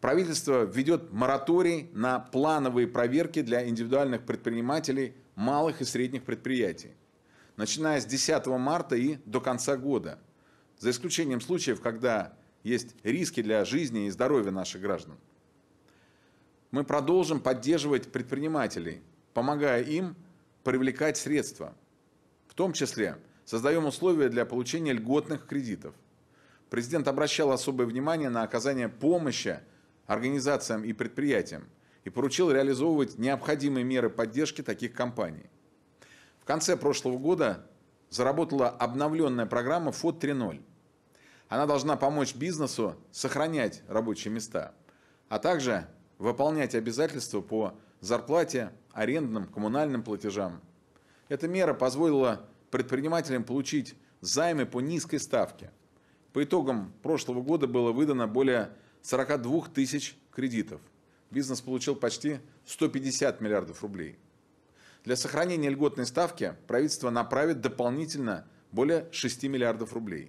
правительство введет мораторий на плановые проверки для индивидуальных предпринимателей малых и средних предприятий, начиная с 10 марта и до конца года, за исключением случаев, когда есть риски для жизни и здоровья наших граждан. Мы продолжим поддерживать предпринимателей, помогая им привлекать средства. В том числе создаем условия для получения льготных кредитов. Президент обращал особое внимание на оказание помощи организациям и предприятиям и поручил реализовывать необходимые меры поддержки таких компаний. В конце прошлого года заработала обновленная программа ФОД 3.0. Она должна помочь бизнесу сохранять рабочие места, а также выполнять обязательства по зарплате, арендным, коммунальным платежам. Эта мера позволила предпринимателям получить займы по низкой ставке. По итогам прошлого года было выдано более 42 тысяч кредитов. Бизнес получил почти 150 миллиардов рублей. Для сохранения льготной ставки правительство направит дополнительно более 6 миллиардов рублей.